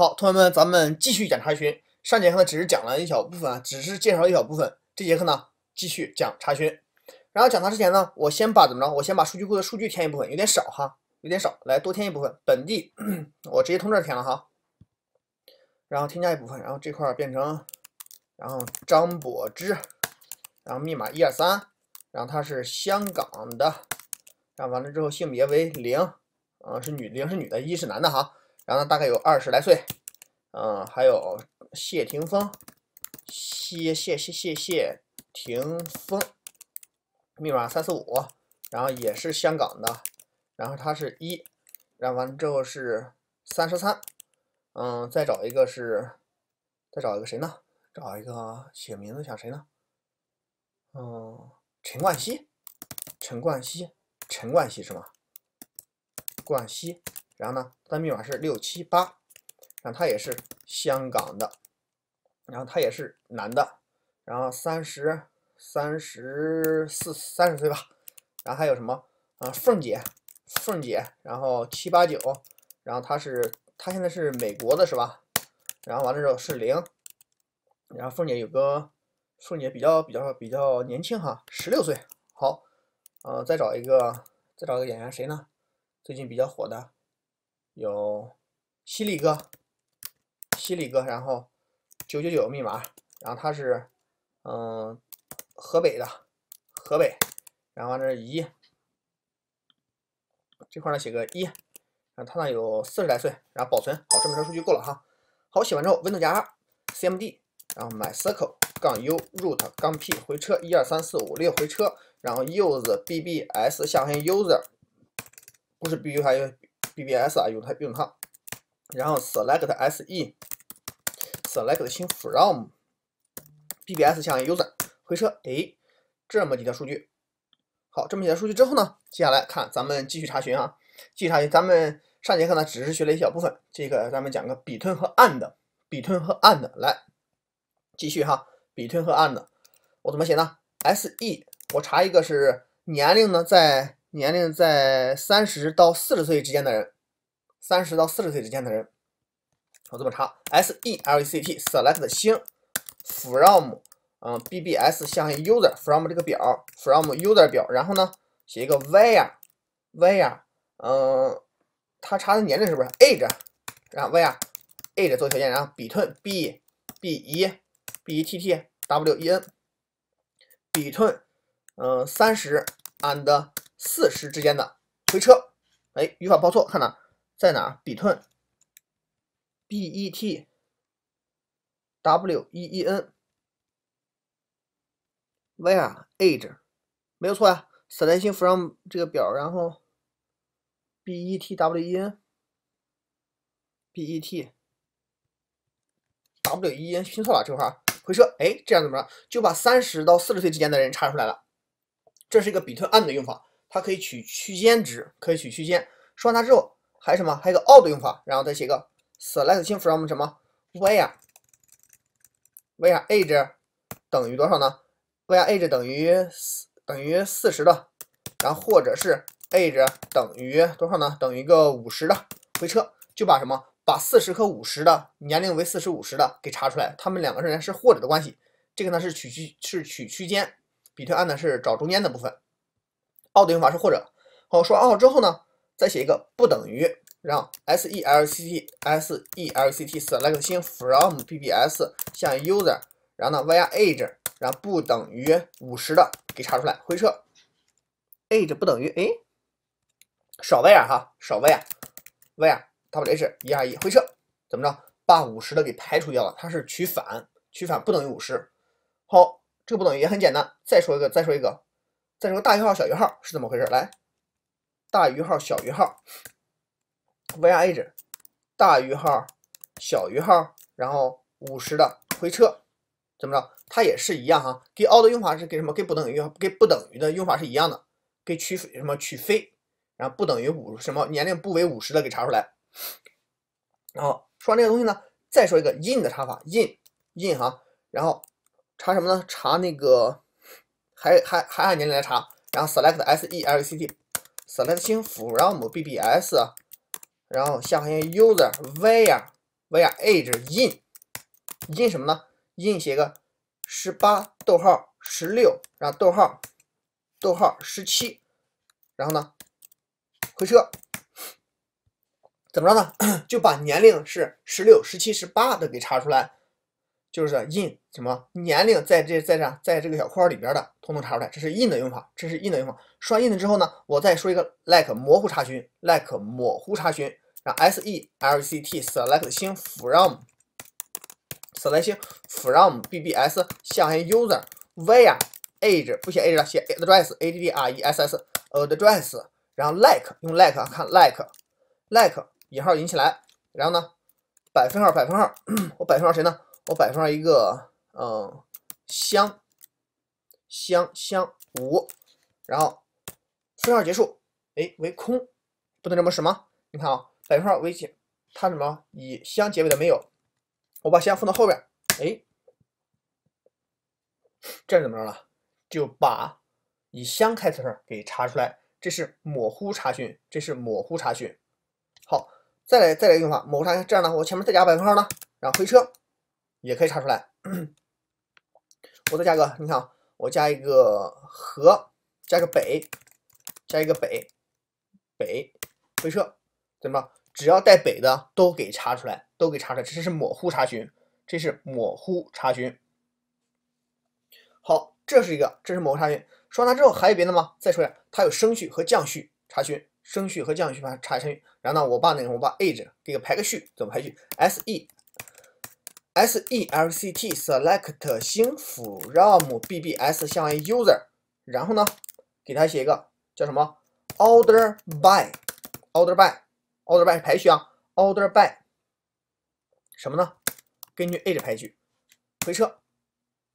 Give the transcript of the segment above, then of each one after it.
好，同学们，咱们继续讲查询。上节课呢，只是讲了一小部分啊，只是介绍一小部分。这节课呢，继续讲查询。然后讲它之前呢，我先把怎么着？我先把数据库的数据填一部分，有点少哈，有点少，来多填一部分。本地，我直接从这儿填了哈。然后添加一部分，然后这块儿变成，然后张柏芝，然后密码一二三，然后他是香港的，然后完了之后性别为零，嗯，是女零是女的，一是男的哈。然后大概有二十来岁，嗯，还有谢霆锋，谢谢谢谢谢霆锋，密码三四五，然后也是香港的，然后他是一，然后完之后是三十三，嗯，再找一个是，再找一个谁呢？找一个写名字想谁呢？嗯，陈冠希，陈冠希，陈冠希是吗？冠希。然后呢，他的密码是六七八，然后他也是香港的，然后他也是男的，然后三十三十四三十岁吧，然后还有什么啊？凤姐，凤姐，然后七八九，然后他是他现在是美国的，是吧？然后完了之后是零，然后凤姐有个凤姐比较比较比较年轻哈，十六岁。好，嗯，再找一个，再找一个演员谁呢？最近比较火的。有犀利哥，犀利哥，然后九九九密码，然后他是，嗯，河北的，河北，然后这是一，这块呢写个一，后他那有四十来岁，然后保存，好，这么车数据够了哈，好，写完之后，window 加二，cmd，然后 my circle 杠 u root 杠 p 回车，一二三四五六回车，然后 use bbs 下线 user，不是必须还有。BBS 啊，用它用它，然后 select se，select 新 from，BBS 向右转，回车，哎，这么几条数据，好，这么几条数据之后呢，接下来看咱们继续查询啊，继续查询，咱们上节课呢只是学了一小部分，这个咱们讲个 between 和 and，between 和 and，来继续哈，between 和 and，我怎么写呢？se，我查一个是年龄呢在。年龄在三十到四十岁之间的人，三十到四十岁之间的人，我这么查：SELECT select 星 from 嗯 BBS 相关 user from 这个表 from user 表，然后呢写一个 WHERE WHERE 嗯，他查的年龄是不是 age？然后 WHERE age 做条件，然后 between b b 一 b E t t w e n between 嗯三十 and 四十之间的回车，哎，语法报错，看呢，在哪儿？Between，B-E-T-W-E-E-N，Where age，没有错呀。i 选新 from 这个表，然后 b e t w e n b e t w e n 拼错了这块儿。回车，哎，这样怎么着？就把三十到四十岁之间的人查出来了。这是一个 between 的用法。它可以取区间值，可以取区间。说完它之后，还什么？还有个 o l l 的用法，然后再写个 select i n g from 什么 where where age 等于多少呢？where age 等于四等于四十的，然后或者是 age 等于多少呢？等于一个五十的。回车就把什么？把四十和五十的年龄为四十五十的给查出来。他们两个人是或者的关系。这个呢是取区是取区间，比特案呢是找中间的部分。all 的用法是或者，好，说完 all 之后呢，再写一个不等于，让 select select select from pbs 向 user，然后呢 via r age，然后不等于五十的给查出来，回车，age 不等于哎，少 v 啊哈，少 v 啊，v 啊，wh 一二一，回车，怎么着，把五十的给排除掉了，它是取反，取反不等于五十，好，这个不等于也很简单，再说一个，再说一个。再说大于号、小于号是怎么回事？来，大于号、小于号，vage，大于号、小于号，然后五十的回车，怎么着？它也是一样哈，给 all 的用法是给什么？给不等于、给不等于的用法是一样的，给取什么取非，然后不等于五什么年龄不为五十的给查出来。然后说完这个东西呢，再说一个 in 的查法，in in 哈，然后查什么呢？查那个。还还还按年龄来查，然后 select select select 星 f 然后母 b b s，然后下划行 user where where age in in 什么呢？in 写个十八，逗号十六，然后逗号逗号十七，然后呢回车，怎么着呢？就把年龄是十六、十七、十八的给查出来。就是 in 什么年龄在这在这在这个小括号里边的，统统查出来。这是 in 的用法，这是 in 的用法。说完 in 了之后呢，我再说一个 like 模糊查询，like 模糊查询。然后 select select from select from bbs 下 i user where age 不写 age 了，写 address address address，然后 like 用 like 看 like like 引号引起来，然后呢百分号百分号，我百分号谁呢？我摆放一个，嗯，香，香，香五，然后分号结束，哎，为空，不能这么使吗？你看啊，百分号为减，它什么以香结尾的没有？我把香放到后边，哎，这怎么着了？就把以香开头的给查出来，这是模糊查询，这是模糊查询。好，再来再来一个用法，模糊查询。这样呢？我前面再加百分号呢？然后回车。也可以查出来。我再加个，你看，我加一个和，加个北，加一个北，北，回撤，怎么？只要带北的都给查出来，都给查出来。这是模糊查询，这是模糊查询。好，这是一个，这是模糊查询。完它之后还有别的吗？再说一下，它有升序和降序查询，升序和降序查查询。然后呢，我把那个我把 age 给个排个序，怎么排序？se SELECT select 星 from bbs 向来 user，然后呢，给它写一个叫什么 order by order by order by 排序啊，order by 什么呢？根据 age 排序。回车，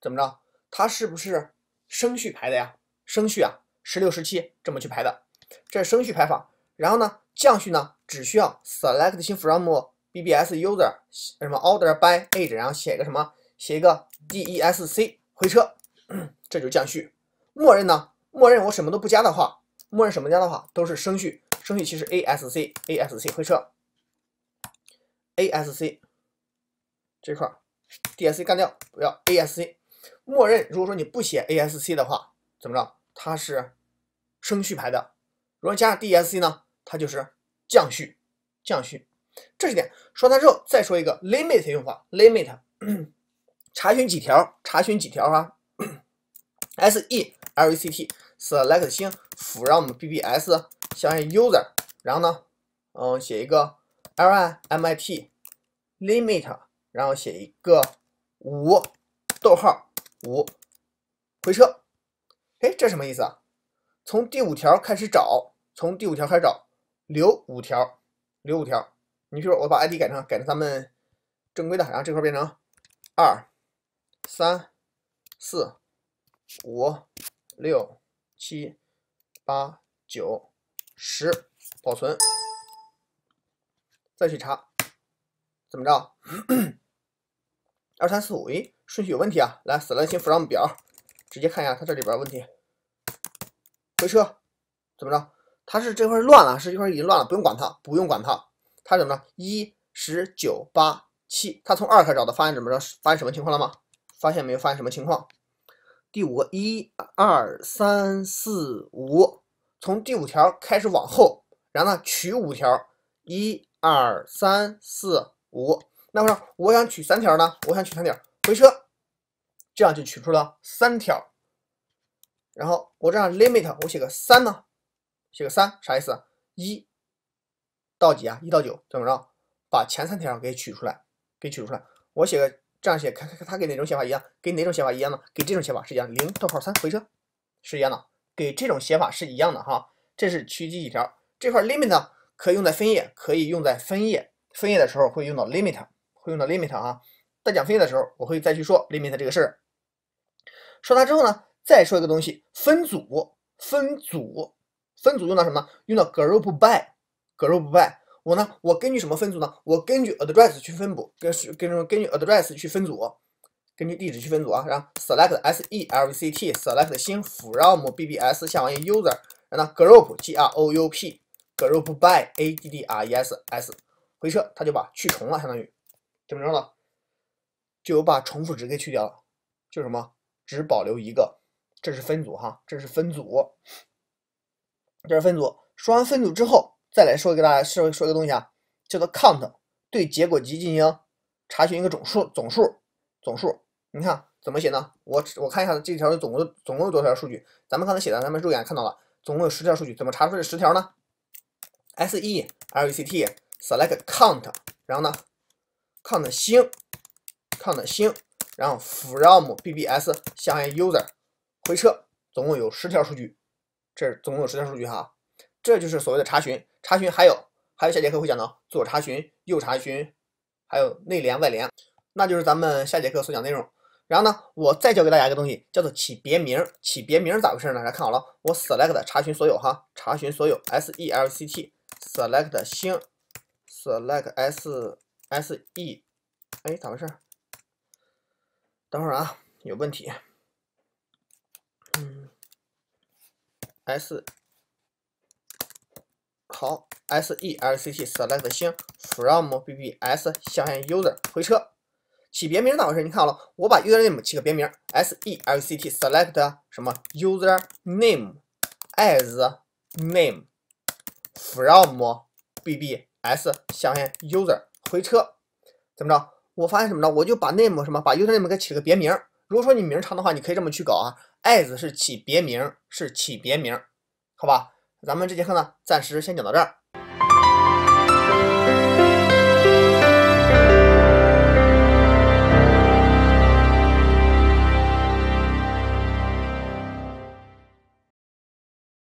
怎么着？它是不是升序排的呀？升序啊，十六、十七这么去排的，这是升序排法。然后呢，降序呢，只需要 SELECT 星 from bbs user 什么 order by age，然后写一个什么写一个 d e s c 回车，这就是降序。默认呢，默认我什么都不加的话，默认什么加的话都是升序，升序其实 a s c a s c 回车 a s c 这块 d s c 干掉不要 a s c，默认如果说你不写 a s c 的话，怎么着？它是升序排的。如果加上 d s c 呢，它就是降序，降序。这是点说完之后，再说一个 limit 用法。limit 查询几条？查询几条？哈，select select 星 from bbs 相应 user，然后呢，嗯，写一个 limit limit，然后写一个五，逗号五，回车。哎，这什么意思啊？从第五条开始找，从第五条开始找，留五条，留五条。你比如说，我把 ID 改成改成咱们正规的，然后这块变成二、三、四、五、六、七、八、九、十，保存，再去查，怎么着？二、三、四、五，哎，顺序有问题啊！来，select from 表，直接看一下它这里边问题。回车，怎么着？它是这块乱了，是这块已经乱了，不用管它，不用管它。它怎么着？一十九八七，它从二开始找的。发现怎么着？发现什么情况了吗？发现没有？发现什么情况？第五个一二三四五，从第五条开始往后，然后呢取五条，一二三四五。那么我想取三条呢？我想取三条，回车，这样就取出了三条。然后我这样 limit，我写个三呢？写个三啥意思？一。到几啊？一到九，怎么着？把前三条给取出来，给取出来。我写个这样写，看看他跟哪种写法一样，跟哪种写法一样呢？给这种写法是一样，零逗号三回车是一样的，给这种写法是一样的哈。这是取这几条，这块 limit 可以用在分页，可以用在分页，分页的时候会用到 limit，会用到 limit 啊。在讲分页的时候，我会再去说 limit 这个事儿。说它之后呢，再说一个东西，分组，分组，分组用到什么？用到 group by。group by 我呢？我根据什么分组呢？我根据 address 去分组，跟是跟根据 address 去分组，根据地址去分组啊。然后 select s e l e c t select 星 from b b s 下完 user，然后 group g r o u p group by a d d r e s s 回车，它就把去重了，相当于怎么着了？就把重复值给去掉了，就是什么？只保留一个，这是分组哈，这是分组，这是分组。说完分组之后。再来说一个大家说说一个东西啊，叫做 count，对结果集进行查询一个总数，总数，总数。你看怎么写呢？我我看一下这条总共总共有多少条数据？咱们刚才写的，咱们肉眼看到了，总共有十条数据。怎么查出这十条呢？select select count，然后呢，count 星，count 星，然后 from bbs 下面 user，回车，总共有十条数据。这总共有十条数据哈，这就是所谓的查询。查询还有还有下节课会讲到左查询右查询，还有内联外联，那就是咱们下节课所讲内容。然后呢，我再教给大家一个东西，叫做起别名。起别名咋回事呢？来看好了，我 select 查询所有哈，查询所有 select select 星 select s s e，哎，咋回事？等会儿啊，有问题。嗯，s。从 s e l c t select 星 from bbs 下面 user 回车，起别名咋回事？你看好了，我把 user name 起个别名 s e l c t select 什么 user name as name from bbs 下面 user 回车，怎么着？我发现怎么着？我就把 name 什么把 user name 给起个别名。如果说你名长的话，你可以这么去搞啊，as 是起别名，是起别名，好吧？咱们这节课呢，暂时先讲到这儿。